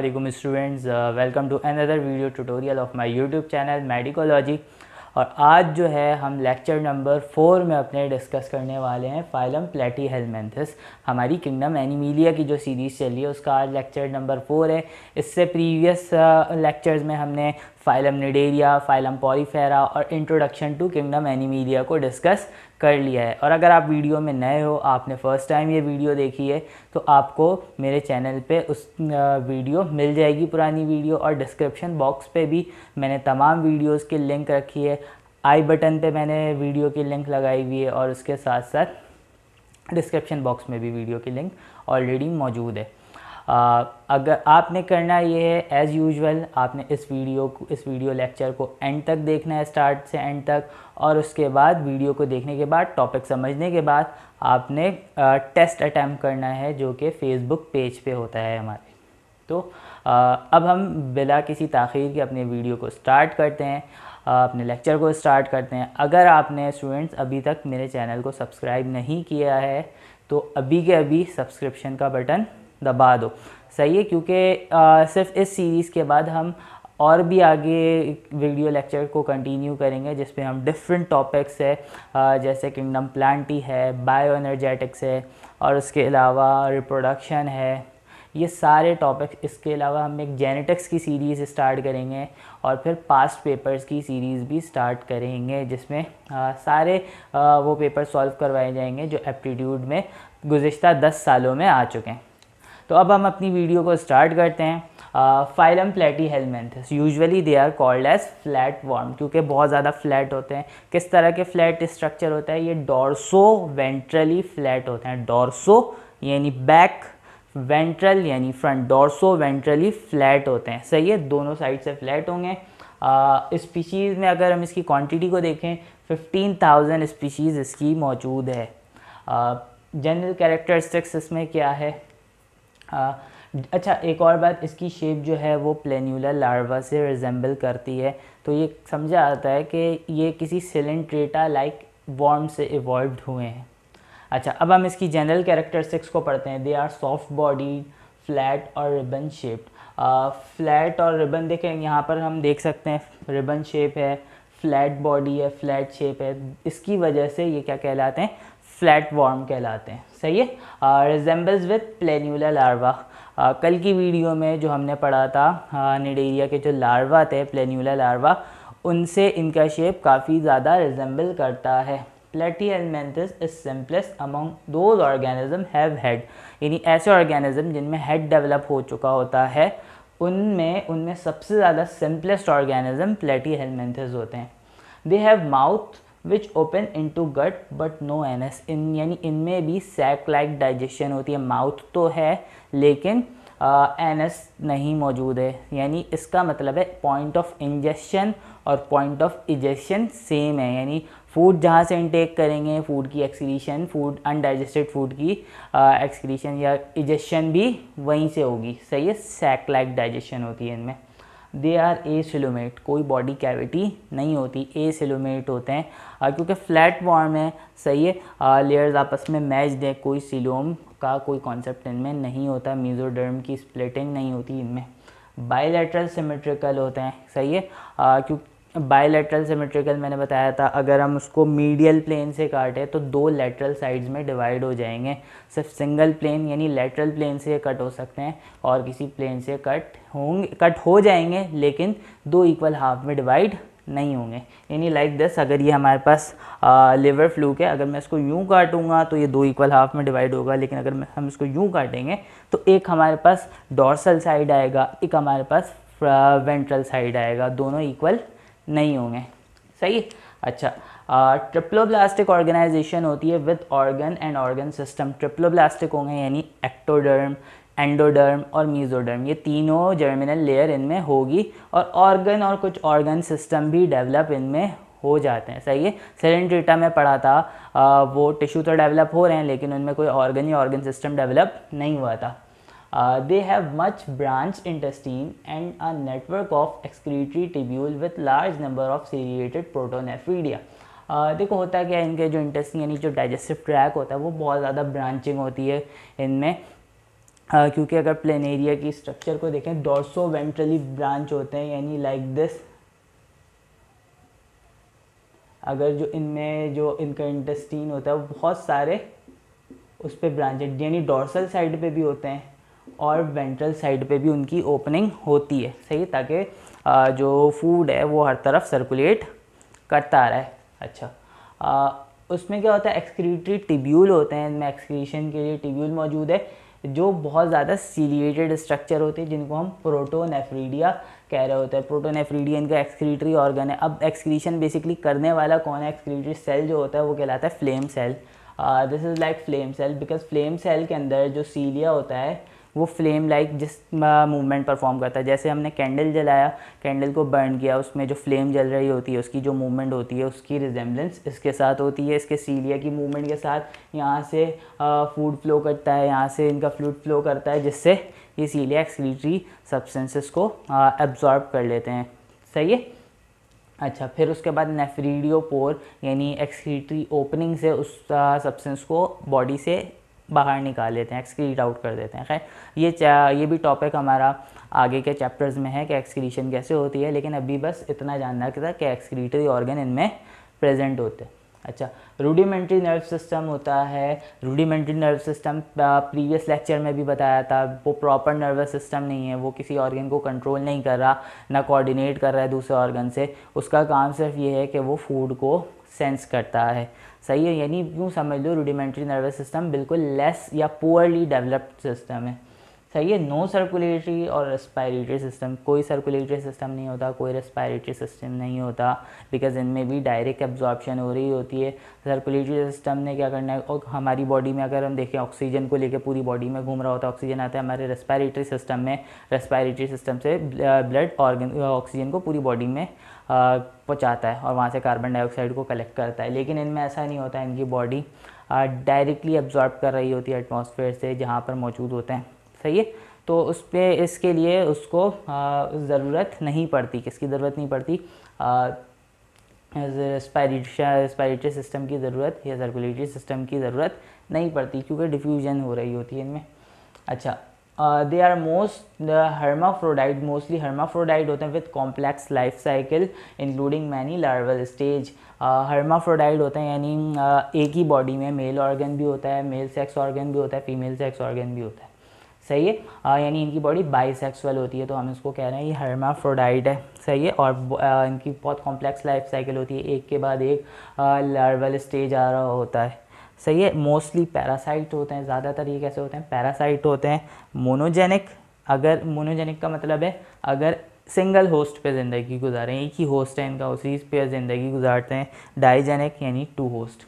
वालेकुम students welcome to another video tutorial of my YouTube channel Medicology और आज जो है हम लेक्चर नंबर फोर में अपने डिस्कस करने वाले हैं फाइलम प्लेटी हेलमेंथिस हमारी किंगडम एनिमीलिया की जो सीरीज़ चली है उसका आज लेक्चर नंबर फोर है इससे प्रीवियस लेक्चर्स में हमने फाइलम निडेरिया फाइलम पॉलीफेरा और इंट्रोडक्शन टू किंगडम एनिमीरिया को डिस्कस कर लिया है और अगर आप वीडियो में नए हो आपने फ़र्स्ट टाइम ये वीडियो देखी है तो आपको मेरे चैनल पे उस वीडियो मिल जाएगी पुरानी वीडियो और डिस्क्रिप्शन बॉक्स पे भी मैंने तमाम वीडियोस की लिंक रखी है आई बटन पे मैंने वीडियो की लिंक लगाई हुई है और उसके साथ साथ डिस्क्रिप्शन बॉक्स में भी वीडियो की लिंक ऑलरेडी मौजूद है अगर आपने करना ये है एज़ यूजुअल आपने इस वीडियो को इस वीडियो लेक्चर को एंड तक देखना है स्टार्ट से एंड तक और उसके बाद वीडियो को देखने के बाद टॉपिक समझने के बाद आपने टेस्ट अटैम्प करना है जो कि फ़ेसबुक पेज पे होता है हमारे तो आ, अब हम बिला किसी तखीर के अपने वीडियो को स्टार्ट करते हैं अपने लेक्चर को स्टार्ट करते हैं अगर आपने स्टूडेंट्स अभी तक मेरे चैनल को सब्सक्राइब नहीं किया है तो अभी के अभी सब्सक्रिप्शन का बटन दबा दो सही है क्योंकि सिर्फ इस सीरीज़ के बाद हम और भी आगे वीडियो लेक्चर को कंटिन्यू करेंगे जिसमें हम डिफरेंट टॉपिक्स है आ, जैसे किंगडम प्लांटी है बायो एनर्जेटिक्स है और उसके अलावा रिप्रोडक्शन है ये सारे टॉपिक्स इसके अलावा हम एक जेनेटिक्स की सीरीज़ स्टार्ट करेंगे और फिर पास्ट पेपर्स की सीरीज़ भी स्टार्ट करेंगे जिसमें आ, सारे आ, वो पेपर सॉल्व करवाए जाएंगे जो एप्टीट्यूड में गुज्त दस सालों में आ चुके हैं तो अब हम अपनी वीडियो को स्टार्ट करते हैं phylum Platyhelminthes usually they are called as flat worm क्योंकि बहुत ज़्यादा फ्लैट होते हैं किस तरह के फ्लैट स्ट्रक्चर होता है ये डोरसो वेंट्रली फ्लैट होते हैं डोरसो यानी बैक वेंट्रल यानी फ्रंट डोरसो वेंट्रली फ्लैट होते हैं सही है दोनों साइड से फ्लैट होंगे स्पीशीज़ में अगर हम इसकी क्वांटिटी को देखें 15,000 स्पीशीज़ इसकी मौजूद है जनरल कैरेक्टरिस्टिक्स इसमें क्या है आ, हाँ। अच्छा एक और बात इसकी शेप जो है वो प्लेन्यूलर लार्वा से रिजेंबल करती है तो ये समझा आता है कि ये किसी सिलेंट्रेटा लाइक वॉर्म से इवॉल्व हुए हैं अच्छा अब हम इसकी जनरल कैरेक्टरिस्टिक्स को पढ़ते हैं they are soft body flat और रिबन शेप्ड फ्लैट और रिबन देखें यहाँ पर हम देख सकते हैं रिबन शेप है फ्लैट बॉडी है फ्लैट शेप है इसकी वजह से ये क्या कहलाते हैं फ्लैट वॉर्म कहलाते हैं सही है रिजेंबल्स विथ प्लेन्यूला लार्वा आ, कल की वीडियो में जो हमने पढ़ा था निडेरिया के जो लार्वा थे प्लेन्यूला लार्वा उनसे इनका शेप काफ़ी ज़्यादा रिजेंबल करता है Platyhelminthes is simplest among those organism have head यानी ऐसे ऑर्गेनिज्म जिनमें हेड डेवलप हो चुका होता है उनमें उनमें सबसे ज़्यादा सिंपलेस्ट ऑर्गेनिज्म प्लेटी हेलमेंथस होते हैं they have mouth which open into gut but no anus in यानी इनमें भी सैक लाइक डाइजेशन होती है माउथ तो है लेकिन एन एस नहीं मौजूद है यानी इसका मतलब है पॉइंट ऑफ इंजेशन और पॉइंट ऑफ इजेशन सेम है यानी फूड जहाँ से इनटेक करेंगे फूड की एक्सक्रीशन फूड अनडाइजेस्टेड फूड की एक्सक्रीशन या इजेशन भी वहीं से होगी सही है सैक लाइक डाइजेशन होती है इनमें दे आर ए सिलोमेट कोई बॉडी कैविटी नहीं होती ए सिलोमेट होते हैं क्योंकि फ्लैट फॉर्म है सही है लेयर्स आपस में मैच दें कोई सिलोम का कोई कॉन्सेप्ट इनमें नहीं होता म्यूजोडर्म की स्प्लिटिंग नहीं होती इनमें बायोलेट्रल सिमेट्रिकल होते हैं सही है क्योंकि बायलेटरल सिमेट्रिकल मैंने बताया था अगर हम उसको मीडियल प्लेन से काटें तो दो लेटरल साइड्स में डिवाइड हो जाएंगे सिर्फ सिंगल प्लेन यानी लेटरल प्लेन से कट हो सकते हैं और किसी प्लेन से कट होंगे कट हो जाएंगे लेकिन दो इक्वल हाफ में डिवाइड नहीं होंगे यानी लाइक दिस अगर ये हमारे पास लिवर फ्लू है अगर मैं इसको यूँ काटूंगा तो ये दो इक्वल हाफ में डिवाइड होगा लेकिन अगर हम इसको यूँ काटेंगे तो एक हमारे पास डॉर्सल साइड आएगा एक हमारे पास वेंट्रल साइड आएगा दोनों इक्वल नहीं होंगे सही अच्छा ट्रिप्लोब्लास्टिक ऑर्गेनाइजेशन होती है with organ and organ system triploblastic होंगे यानी एक्टोडर्म एंडोडर्म और मीजोडर्म ये तीनों जर्मिनल लेयर इनमें होगी और ऑर्गन और कुछ ऑर्गन सिस्टम भी डेवलप इनमें हो जाते हैं सही है सेलेंट्रीटा में पढ़ा था आ, वो टिश्यू तो डेवलप हो रहे हैं लेकिन उनमें कोई ऑर्गन या ऑर्गन सिस्टम डेवलप नहीं हुआ था दे uh, they have much इंटस्टीन intestine and a network of excretory tubule with large number of seriated protonephridia. Uh, देखो होता है क्या इनके जो इंटेस्टिन यानी जो डाइजेस्टिव ट्रैक होता है वो बहुत ज़्यादा ब्रांचिंग होती है इनमें uh, क्योंकि अगर प्लेन एरिया की स्ट्रक्चर को देखें डोर्सो वेंट्रली ब्रांच होते हैं यानी लाइक दिस अगर जो इनमें जो इनका इंटस्टीन होता है वो बहुत सारे उस पर ब्रांचेड यानी डोर्सल साइड पे भी होते हैं और वेंट्रल साइड पे भी उनकी ओपनिंग होती है सही ताकि जो फूड है वो हर तरफ सर्कुलेट करता रहे अच्छा आ, उसमें क्या होता है एक्सक्रीटरी टिब्यूल होते हैं इनमें एक्सक्रीशन के लिए टिब्यूल मौजूद है जो बहुत ज़्यादा सीलिएटेड स्ट्रक्चर होते हैं जिनको हम प्रोटोनेफ्रीडिया कह रहे होते हैं प्रोटोनेफ्रीडिया इनका एक्सक्रीटरी ऑर्गन है अब एक्सक्रीशन बेसिकली करने वाला कौन है एक्सक्रीटरी सेल जो होता है वो कहलाता है flame cell this is like flame cell because flame cell के अंदर जो सीलिया होता है वो फ्लेम लाइक जिस मूवमेंट uh, परफॉर्म करता है जैसे हमने कैंडल जलाया कैंडल को बर्न किया उसमें जो फ्लेम जल रही होती है उसकी जो मूवमेंट होती है उसकी रिजेम्बलेंस इसके साथ होती है इसके सीलिया की मूवमेंट के साथ यहाँ से फूड uh, फ्लो करता है यहाँ से इनका फ्लूड फ्लो करता है जिससे ये सीलिया एक्सक्रीटरी सब्सटेंसेस को एब्जॉर्ब uh, कर लेते हैं सही है अच्छा फिर उसके बाद नेफ्रीडियो पोर यानी एक्सक्रीटरी ओपनिंग से उस सब्सटेंस को बॉडी से बाहर निकाल लेते हैं एक्सक्रीट आउट कर देते हैं खैर ये ये भी टॉपिक हमारा आगे के चैप्टर्स में है कि एक्सक्रीशन कैसे होती है लेकिन अभी बस इतना जानना था कि एक्सक्रीटरी ऑर्गन इनमें प्रेजेंट होते हैं अच्छा रूडीमेंट्री नर्व सिस्टम होता है rudimentary nerve system previous lecture में भी बताया था वो प्रॉपर नर्वस सिस्टम नहीं है वो किसी ऑर्गन को कंट्रोल नहीं कर रहा ना कोऑर्डिनेट कर रहा है दूसरे ऑर्गन से उसका काम सिर्फ ये है कि वो फूड को सेंस करता है सही है यानी यूँ समझ लो रूडिमेंट्री नर्वस सिस्टम बिल्कुल लेस या पुअरली डेवलप्ड सिस्टम है सही है नो सर्कुलेटरी और रेस्पायरेटरी सिस्टम कोई सर्कुलेटरी सिस्टम नहीं होता कोई रेस्पायरेटरी सिस्टम नहीं होता बिकॉज इनमें भी डायरेक्ट एब्जॉर्बशन हो रही होती है सर्कुलेटरी सिस्टम ने क्या करना है और हमारी बॉडी में अगर हम देखें ऑक्सीजन को लेकर पूरी बॉडी में घूम रहा होता है ऑक्सीजन आता है हमारे रेस्पायरेटरी सिस्टम में रेस्पायरेटरी सिस्टम से ब्लड ऑर्गन ऑक्सीजन को पूरी बॉडी में पहुँचाता है और वहाँ से कार्बन डाइऑक्साइड को कलेक्ट करता है लेकिन इनमें ऐसा नहीं होता इनकी बॉडी डायरेक्टली एब्जॉर्ब कर रही होती है एटमॉस्फेयर से जहाँ पर मौजूद होते हैं सही है तो उस पर इसके लिए उसको ज़रूरत नहीं पड़ती किसकी ज़रूरत नहीं पड़ती रेस्पायरेटरी सिस्टम की ज़रूरत या सर्कुलेटरी सिस्टम की ज़रूरत नहीं पड़ती क्योंकि डिफ्यूजन हो रही होती है इनमें अच्छा they are most hermaphrodite mostly hermaphrodite होते हैं with complex life cycle including many larval stage hermaphrodite होते हैं यानी uh, एक ही बॉडी में मेल ऑर्गन भी होता है मेल सेक्स ऑर्गन भी होता है फीमेल सेक्स ऑर्गन भी होता है सही है यानी इनकी बॉडी बाइसेक्सुअल होती है तो हम इसको कह रहे हैं ये हर्माफ्रोडाइट है सही है और इनकी बहुत कॉम्प्लेक्स लाइफ साइकिल होती है एक के बाद एक लार्वल स्टेज आ रहा होता है सही है मोस्टली पैरासाइट होते हैं ज़्यादातर ये कैसे होते हैं पैरासाइट होते हैं मोनोजेनिक अगर मोनोजेनिक का मतलब है अगर सिंगल होस्ट पे ज़िंदगी गुजारें एक ही होस्ट है इनका उसी पे ज़िंदगी गुजारते हैं डाइजेनिक यानी टू होस्ट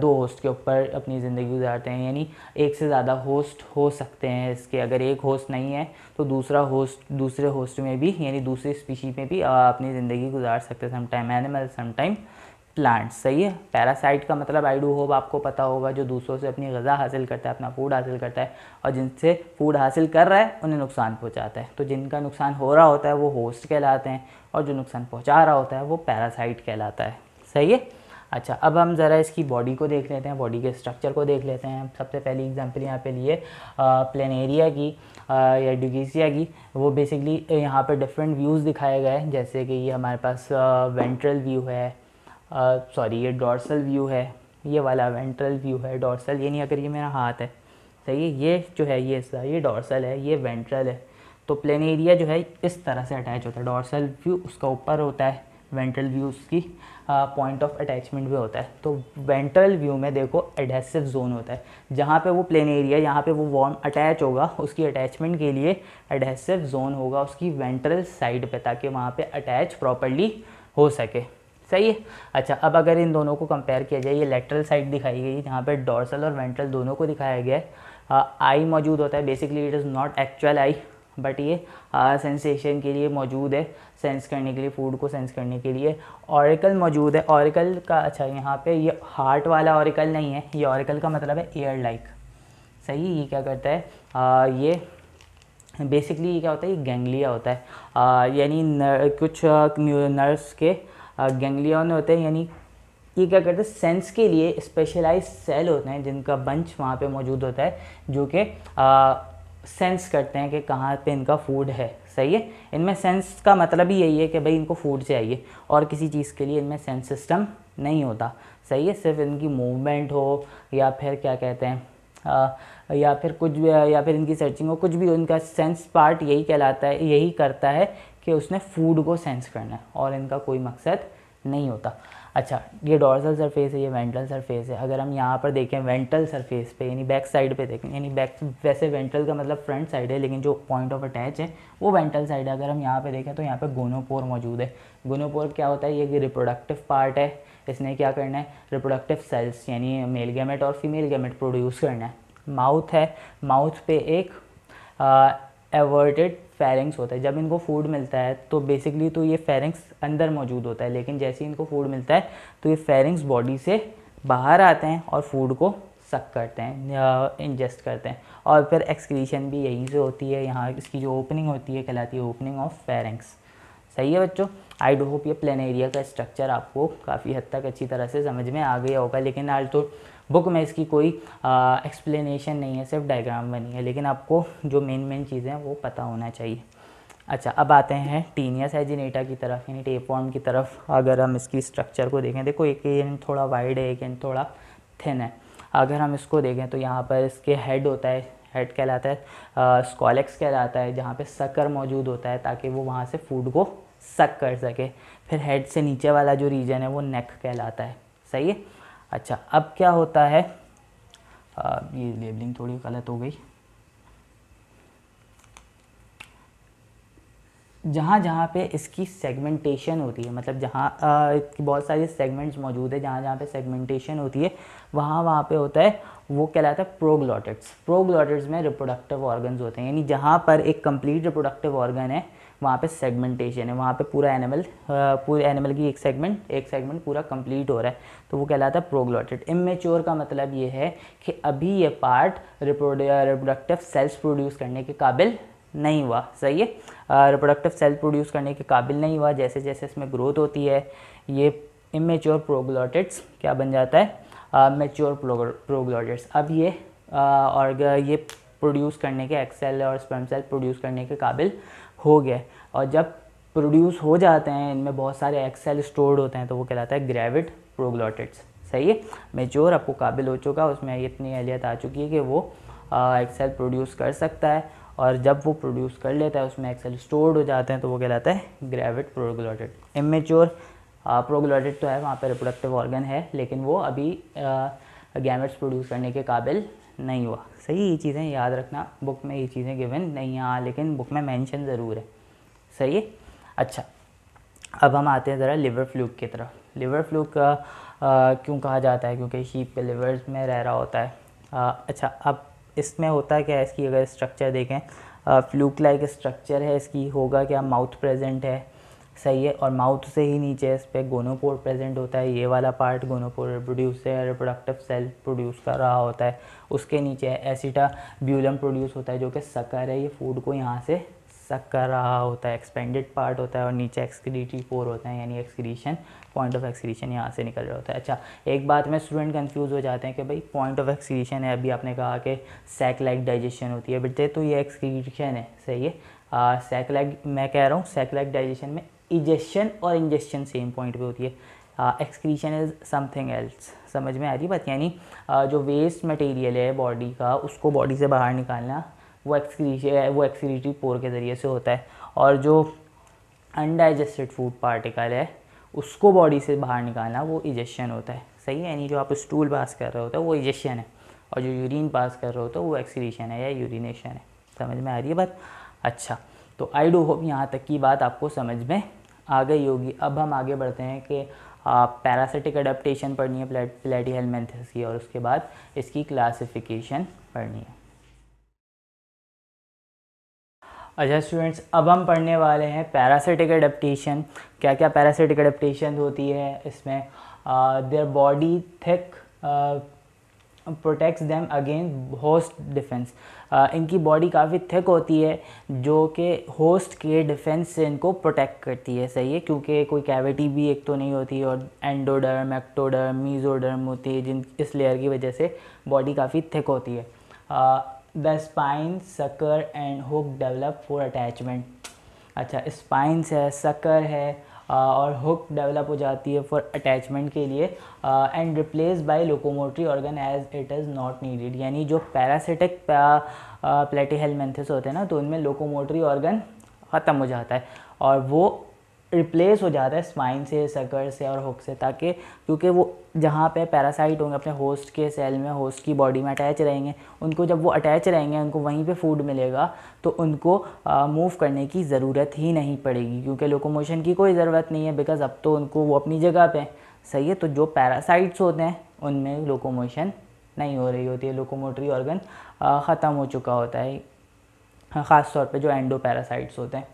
दो होस्ट के ऊपर अपनी ज़िंदगी गुजारते हैं यानी एक से ज़्यादा होस्ट हो सकते हैं इसके अगर एक होस्ट नहीं है तो दूसरा होस्ट दूसरे होस्ट में भी यानी दूसरी स्पीशी में भी अपनी ज़िंदगी गुजार सकते हैं समटाइम एनिमल समटाइम प्लांट्स सही है पैरासाइट का मतलब आई डू होप आपको पता होगा जो दूसरों से अपनी गज़ा हासिल करता है अपना फूड हासिल करता है और जिनसे फूड हासिल कर रहा है उन्हें नुकसान पहुंचाता है तो जिनका नुकसान हो रहा होता है वो होस्ट कहलाते हैं और जो नुकसान पहुंचा रहा होता है वो पैरासाइट कहलाता है सही है अच्छा अब हम ज़रा इसकी बॉडी को देख लेते हैं बॉडी के स्ट्रक्चर को देख लेते हैं सबसे पहली एग्जांपल यहाँ पे लिए प्लेनेरिया की आ, या ड्यूगीसिया की वो बेसिकली यहाँ पे डिफरेंट व्यूज़ दिखाए गए हैं जैसे कि ये हमारे पास आ, वेंट्रल व्यू है सॉरी ये डॉर्सल व्यू है ये वाला वेंट्रल व्यू है डॉर्सल ये नहीं अगर ये मेरा हाथ है सही है ये जो है ये हिस्सा ये डॉर्सल है ये वेंट्रल है तो प्लेन एरिया जो है इस तरह से अटैच होता है डॉर्सल व्यू उसका ऊपर होता है वेंट्रल व्यू उसकी पॉइंट ऑफ अटैचमेंट भी होता है तो वेंट्रल व्यू में देखो एडहेसिव जोन होता है जहाँ पे वो प्लेन एरिया यहाँ पे वो वॉर्म अटैच होगा उसकी अटैचमेंट के लिए एडहेसिव जोन होगा उसकी वेंट्रल साइड पे ताकि वहाँ पे अटैच प्रॉपरली हो सके सही है अच्छा अब अगर इन दोनों को कंपेयर किया जाए ये लेटरल साइड दिखाई गई जहाँ पर डॉर्सल और वेंट्रल दोनों को दिखाया गया है आई uh, मौजूद होता है basically it is not actual eye but ये सेंसेशन के लिए मौजूद है सेंस करने के लिए फूड को सेंस करने के लिए औरकल मौजूद है औरकल का अच्छा यहाँ पे ये हार्ट वाला औरकल नहीं है ये औरकल का मतलब है एयर लाइक सही ये क्या करता है आ, ये बेसिकली ये क्या होता है ये गेंगलिया होता है यानी कुछ नर्व्स के गैंगलियन होते हैं यानी ये क्या करते हैं सेंस के लिए स्पेशलाइज सेल होते हैं जिनका बंच वहाँ पे मौजूद होता है जो कि सेंस करते हैं कि कहाँ पे इनका फूड है सही है इनमें सेंस का मतलब ही यही है कि भाई इनको फूड चाहिए और किसी चीज़ के लिए इनमें सेंस सिस्टम नहीं होता सही है सिर्फ इनकी मूवमेंट हो या फिर क्या कहते हैं आ, या फिर कुछ भी या फिर इनकी सर्चिंग हो कुछ भी इनका सेंस पार्ट यही कहलाता है यही करता है कि उसने फूड को सेंस करना है और इनका कोई मकसद नहीं होता अच्छा ये डोर्सल सरफेस है ये वेंट्रल सरफेस है अगर हम यहाँ पर देखें वेंट्रल सरफेस पे यानी बैक साइड पे देखें यानी बैक वैसे वेंट्रल का मतलब फ्रंट साइड है लेकिन जो पॉइंट ऑफ अटैच है वो वेंट्रल साइड है अगर हम यहाँ पे देखें तो यहाँ पे गोनोपोर मौजूद है गोनोपोर क्या होता है ये रिप्रोडक्टिव पार्ट है इसने क्या करना है रिप्रोडक्टिव सेल्स यानी मेल गैमेट और फीमेल गैमेट प्रोड्यूस करना है माउथ है माउथ पे एक एवर्टेड फेरेंग्स होता है जब इनको फूड मिलता है तो बेसिकली तो ये फेरिंग्स अंदर मौजूद होता है लेकिन जैसे ही इनको फूड मिलता है तो ये फेरिंग्स बॉडी से बाहर आते हैं और फूड को सक करते हैं इंजेस्ट करते हैं और फिर एक्सक्रीशन भी यहीं से होती है यहाँ इसकी जो ओपनिंग होती है कहलाती है ओपनिंग ऑफ फेरेंग्स सही है बच्चों आई डो होप ये प्लेन का स्ट्रक्चर आपको काफ़ी हद तक अच्छी तरह से समझ में आ गया होगा लेकिन आज तो बुक में इसकी कोई एक्सप्लेनेशन नहीं है सिर्फ डायग्राम बनी है लेकिन आपको जो मेन मेन चीज़ें हैं वो पता होना चाहिए अच्छा अब आते हैं टीनियस एजिनेटा की तरफ यानी टेपॉर्म की तरफ अगर हम इसकी स्ट्रक्चर को देखें देखो एक एंड थोड़ा वाइड है एक एंड थोड़ा थिन है अगर हम इसको देखें तो यहाँ पर इसके हेड होता है हेड कहलाता है स्कॉलेक्स कहलाता है जहाँ पे सकर मौजूद होता है ताकि वो वहाँ से फूड को सक कर सके फिर हेड से नीचे वाला जो रीजन है वो नेक कहलाता है सही है अच्छा अब क्या होता है आ, ये लेबलिंग थोड़ी गलत हो गई जहाँ जहाँ पे इसकी सेगमेंटेशन होती है मतलब जहाँ इसकी बहुत सारी सेगमेंट्स मौजूद है जहाँ जहाँ पे सेगमेंटेशन होती है वहाँ वहाँ पे होता है वो कहलाता है प्रोग्लॉटिट्स प्रोग्लॉटिट्स में रिप्रोडक्टिव ऑर्गन्स होते हैं यानी जहाँ पर एक कंप्लीट रिप्रोडक्टिव ऑर्गन है वहाँ पे सेगमेंटेशन है वहाँ पे पूरा एनिमल पूरे एनिमल की एक सेगमेंट एक सेगमेंट पूरा कंप्लीट हो रहा है तो वो कहलाता है प्रोग्लोटेड इमेच्योर का मतलब ये है कि अभी ये पार्ट रिप्रोडक्टिव सेल्स प्रोड्यूस करने के काबिल नहीं हुआ सही है रिप्रोडक्टिव सेल प्रोड्यूस करने के काबिल नहीं हुआ जैसे जैसे इसमें ग्रोथ होती है ये इमेच्योर प्रोग्लोटिट्स क्या बन जाता है मेच्योर प्रोग्लोटिट्स अब ये और ये प्रोड्यूस करने के एक्सेल और स्पर्म सेल प्रोड्यूस करने के काबिल हो गया और जब प्रोड्यूस हो जाते हैं इनमें बहुत सारे एक्सेल स्टोर्ड होते हैं तो वो कहलाता है ग्रेविड प्रोग्लॉटिट्स सही है मेच्योर आपको काबिल हो चुका उसमें इतनी अहलियत आ चुकी है कि वो एक्सेल प्रोड्यूस कर सकता है और जब वो प्रोड्यूस कर लेता है उसमें एक्सेल स्टोर्ड हो जाते हैं तो वो कहलाता है ग्रेविड प्रोग्लॉटिट इमेच्योर प्रोग्लॉटिड तो है वहाँ पर रिप्रोडक्टिव ऑर्गन है लेकिन वो अभी गैमेट्स प्रोड्यूस करने के काबिल नहीं हुआ सही ये चीज़ें याद रखना बुक में ये चीज़ें गिवन नहीं हैं हाँ, लेकिन बुक में मेंशन ज़रूर है सही है अच्छा अब हम आते हैं ज़रा लिवर फ्लूक की तरफ लिवर फ्लूक का क्यों कहा जाता है क्योंकि शीप के लिवर में रह रहा होता है आ, अच्छा अब इसमें होता क्या है इसकी अगर स्ट्रक्चर देखें फ्लूक लाइक स्ट्रक्चर है इसकी होगा क्या माउथ प्रेजेंट है सही है और माउथ से ही नीचे इस पर गोनोपोर प्रेजेंट होता है ये वाला पार्ट गोनोपोर रिप्रोड्यूस है रिप्रोडक्टिव सेल प्रोड्यूस कर रहा होता है उसके नीचे एसिटा ब्यूलम प्रोड्यूस होता है जो कि सकर है ये फूड को यहाँ से सक कर रहा होता है एक्सपेंडेड पार्ट होता है और नीचे एक्सक्रीटी पोर होता है यानी एक्सक्रीशन पॉइंट ऑफ एक्सक्रीशन यहाँ से निकल रहा होता है अच्छा एक बात में स्टूडेंट कंफ्यूज हो जाते हैं कि भाई पॉइंट ऑफ एक्सक्रीशन है अभी आपने कहा कि सेक लाइक डाइजेशन होती है बेटे तो ये एक्सक्रीशन है सही है सैक लाइक मैं कह रहा हूँ सैक लाइक डाइजेशन में इजेशन और इंजेक्शन सेम पॉइंट पे होती है एक्सक्रीशन इज़ समथिंग एल्स समझ में आ रही बात यानी uh, जो वेस्ट मटेरियल है बॉडी का उसको बॉडी से बाहर निकालना वो एक्सक्रीशन वो एक्सक्रीटिव पोर के ज़रिए से होता है और जो अनडाइजेस्टेड फूड पार्टिकल है उसको बॉडी से बाहर निकालना वो इजेशन होता है सही है यानी जो आप स्टूल पास कर रहे होते हो वो इजेशन है और जो यूरिन पास कर रहे होते हो वो एक्सक्रीशन है या यूरिनेशन है समझ में आ रही है बात अच्छा तो आई डू होप यहाँ तक की बात आपको समझ में आ गई होगी अब हम आगे बढ़ते हैं कि पैरासिटिक अडेप्टेशन पढ़नी है प्लेटी हेलमेंथिस की और उसके बाद इसकी क्लासिफिकेशन पढ़नी है अच्छा स्टूडेंट्स अब हम पढ़ने वाले हैं पैरासिटिक अडेप्टेशन क्या क्या पैरासिटिक अडेप्टेशन होती है इसमें their body thick protects them against host defence इनकी बॉडी काफ़ी थिक होती है जो कि होस्ट के डिफेंस से इनको प्रोटेक्ट करती है सही है क्योंकि कोई कैविटी भी एक तो नहीं होती और एंडोडर्म एक्टोडर्म मीजोडर्म होती है जिन इस लेयर की वजह से बॉडी काफ़ी थिक होती है the spine sucker and hook develop for attachment अच्छा स्पाइंस है सकर है और हुक डेवलप हो जाती है फॉर अटैचमेंट के लिए and replace by locomotory organ as it is not needed यानी जो पैरासिटिक प्लेटिहेलमेंथिस होते हैं ना तो उनमें लोकोमोटरी ऑर्गन ख़त्म हो जाता है और वो रिप्लेस हो जाता है स्वाइन से सकर से और हुक से ताकि क्योंकि वो जहाँ पे पैरासाइट होंगे अपने होस्ट के सेल में होस्ट की बॉडी में अटैच रहेंगे उनको जब वो अटैच रहेंगे उनको वहीं पे फूड मिलेगा तो उनको मूव करने की ज़रूरत ही नहीं पड़ेगी क्योंकि लोकोमोशन की कोई ज़रूरत नहीं है बिकॉज़ अब तो उनको वो अपनी जगह पर सही है तो जो पैरासाइट्स होते हैं उनमें लोकोमोशन नहीं हो रही होती है लोकोमोटरी ऑर्गन ख़त्म हो चुका होता है हाँ, ख़ास तौर पर जो एंडो पैरासाइट्स होते हैं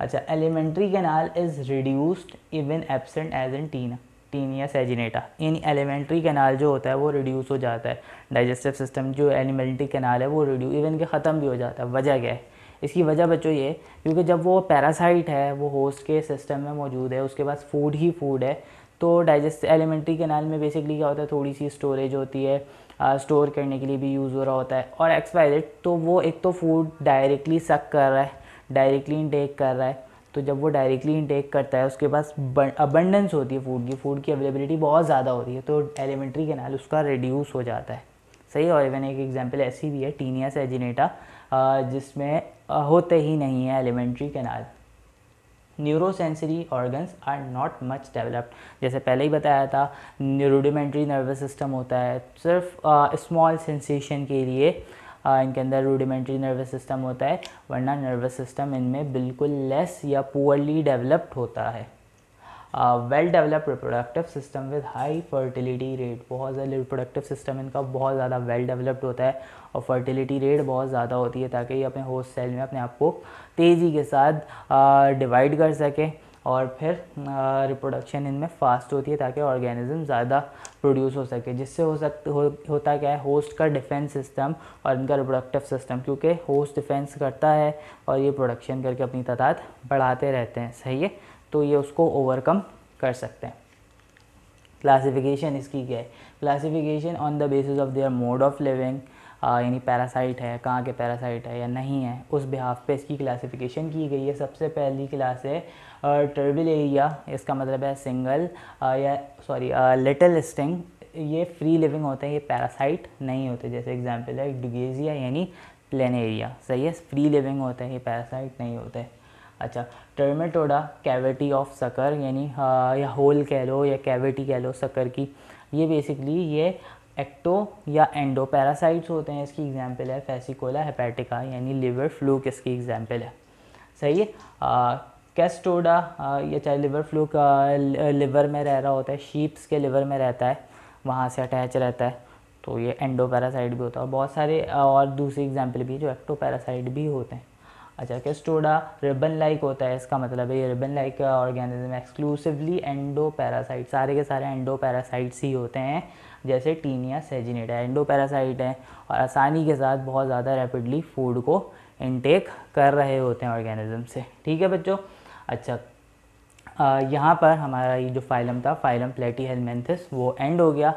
अच्छा alimentary canal is reduced even absent as in Taenia या सेजिनेटा यानी एलिमेंट्री कैनाल जो होता है वो रिड्यूस हो जाता है डाइजेस्टिव सिस्टम जो एलिमेंट्री कैनाल है वो रिड्यूस इवन के ख़त्म भी हो जाता है वजह क्या है इसकी वजह बच्चों ये क्योंकि जब वो पैरासाइट है वो होस्ट के सिस्टम में मौजूद है उसके पास फूड ही फूड है तो डाइजेस्ट एलिमेंट्री कैनाल में बेसिकली क्या होता है थोड़ी सी स्टोरेज होती है स्टोर करने के लिए भी यूज़ हो रहा होता है और एक्सपायरेट तो वो एक तो फूड डायरेक्टली सक कर रहा है डायरेक्टली इनटेक कर रहा है तो जब वो डायरेक्टली इनटेक करता है उसके पास अबंडेंस होती है फूड की फूड की अवेलेबिलिटी बहुत ज़्यादा होती है तो एलिमेंट्री कैनाल उसका रिड्यूस हो जाता है सही और इवन एक एग्जांपल ऐसी भी है टीनिया सेजिनेटा जिसमें होते ही नहीं है alimentary canal neurosensory organs are not much developed जैसे पहले ही बताया था न्यूरोडिमेंट्री नर्वस सिस्टम होता है सिर्फ स्मॉल सेंसेशन के लिए हाँ, इनके अंदर रूडिमेंट्री नर्वस सिस्टम होता है वरना नर्वस सिस्टम इनमें बिल्कुल लेस या पुअरली डेवलप्ड होता है well developed reproductive system with high fertility rate बहुत ज़्यादा रिप्रोडक्टिव सिस्टम इनका बहुत ज़्यादा वेल डेवलप्ड होता है और फर्टिलिटी रेट बहुत ज़्यादा होती है ताकि ये अपने होस्ट सेल में अपने आप को तेज़ी के साथ डिवाइड uh, कर सकें और फिर रिप्रोडक्शन इनमें फास्ट होती है ताकि ऑर्गेनिज्म ज़्यादा प्रोड्यूस हो सके जिससे हो सकते हो होता क्या है होस्ट का डिफेंस सिस्टम और इनका रिप्रोडक्टिव सिस्टम क्योंकि होस्ट डिफेंस करता है और ये प्रोडक्शन करके अपनी तादाद बढ़ाते रहते हैं सही है तो ये उसको ओवरकम कर सकते हैं क्लासिफिकेशन इसकी क्या है classification on the basis of their mode of living यानी पैरासाइट है कहाँ के पैरासाइट है या नहीं है उस बिहाफ पे इसकी क्लासिफिकेशन की गई है सबसे पहली क्लास है एरिया इसका मतलब है सिंगल या सॉरी लिटिल स्टिंग ये फ्री लिविंग होते हैं ये पैरासाइट नहीं होते जैसे एग्जाम्पल है डिगेजिया यानी प्लेन एरिया सही है फ्री लिविंग होते हैं ये पैरासाइट नहीं होते अच्छा टर्मेटोडा कैविटी ऑफ सकर यानी या होल कह लो या कैविटी कह लो सकर की ये बेसिकली ये एक्टो या एंडो पैरासाइट्स होते हैं इसकी एग्जाम्पल है फेसिकोला हेपेटिका यानी लिवर फ्लू इसकी एग्जाम्पल है सही है कैस्टोडा या चाहे लिवर फ्लू का लिवर में रह रहा होता है शीप्स के लिवर में रहता है वहाँ से अटैच रहता है तो ये एंडो पैरासाइट भी होता है बहुत सारे और दूसरे एग्जाम्पल भी जो एक्टो पैरासाइट भी होते हैं अच्छा कैस्टोडा रिबन लाइक होता है इसका मतलब है ये ribbon like organism exclusively endoparasite सारे के सारे एंडो पैरासाइट्स ही होते हैं जैसे टीनिया सेजिनेटा एंडो पैरासाइट हैं और आसानी के साथ बहुत ज़्यादा रैपिडली फूड को इनटेक कर रहे होते हैं ऑर्गेनिज्म से ठीक है बच्चों अच्छा यहाँ पर हमारा ये जो फाइलम था फाइलम प्लेटी हेलमेंथिस वो एंड हो गया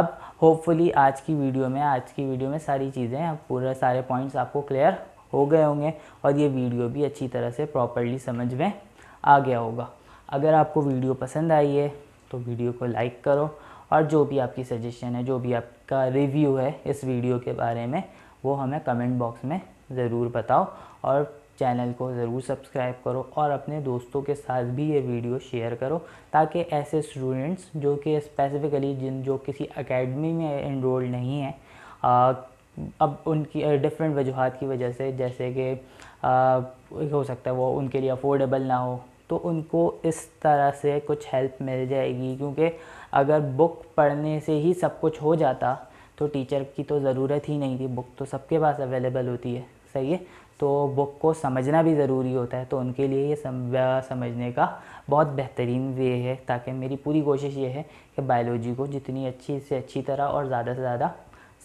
अब होपफुली आज की वीडियो में आज की वीडियो में सारी चीज़ें पूरे सारे पॉइंट्स आपको क्लियर हो गए होंगे और ये वीडियो भी अच्छी तरह से प्रॉपरली समझ में आ गया होगा अगर आपको वीडियो पसंद आई है तो वीडियो को लाइक करो और जो भी आपकी सजेशन है जो भी आपका रिव्यू है इस वीडियो के बारे में वो हमें कमेंट बॉक्स में ज़रूर बताओ और चैनल को ज़रूर सब्सक्राइब करो और अपने दोस्तों के साथ भी ये वीडियो शेयर करो ताकि ऐसे स्टूडेंट्स जो कि स्पेसिफ़िकली जिन जो किसी एकेडमी में इनरोल नहीं है अब उनकी डिफरेंट वजूहत की वजह से जैसे कि हो सकता है वो उनके लिए अफोर्डेबल ना हो तो उनको इस तरह से कुछ हेल्प मिल जाएगी क्योंकि अगर बुक पढ़ने से ही सब कुछ हो जाता तो टीचर की तो ज़रूरत ही नहीं थी बुक तो सबके पास अवेलेबल होती है सही है तो बुक को समझना भी ज़रूरी होता है तो उनके लिए ये समझने का बहुत बेहतरीन वे है ताकि मेरी पूरी कोशिश ये है कि बायोलॉजी को जितनी अच्छी से अच्छी तरह और ज़्यादा से ज़्यादा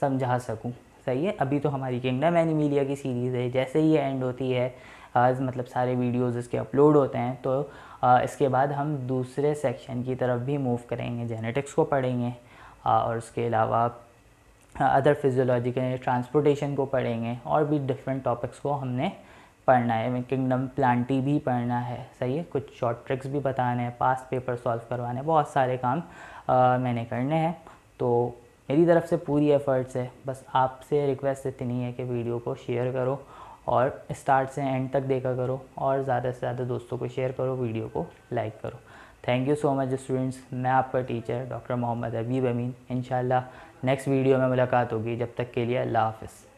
समझा सकूँ है अभी तो हमारी किंगडम एनिमिलिया की सीरीज़ है जैसे ही एंड होती है आज मतलब सारे वीडियोस इसके अपलोड होते हैं तो इसके बाद हम दूसरे सेक्शन की तरफ भी मूव करेंगे जेनेटिक्स को पढ़ेंगे और उसके अलावा अदर फिजियोलॉजिकल ट्रांसपोर्टेशन को पढ़ेंगे और भी डिफरेंट टॉपिक्स को हमने पढ़ना है किंगडम प्लांटी भी पढ़ना है सही है कुछ शॉर्ट ट्रिक्स भी बताने हैं पास्ट पेपर सॉल्व करवाने बहुत सारे काम आ, मैंने करने हैं तो मेरी तरफ से पूरी एफर्ट्स है बस आपसे रिक्वेस्ट इतनी है कि वीडियो को शेयर करो और स्टार्ट से एंड तक देखा करो और ज़्यादा से ज़्यादा दोस्तों को शेयर करो वीडियो को लाइक करो thank you so much students मैं आपका teacher doctor Mohammad Abib Amin in next video में मुलाकात होगी जब तक के लिए अल्लाह हाफ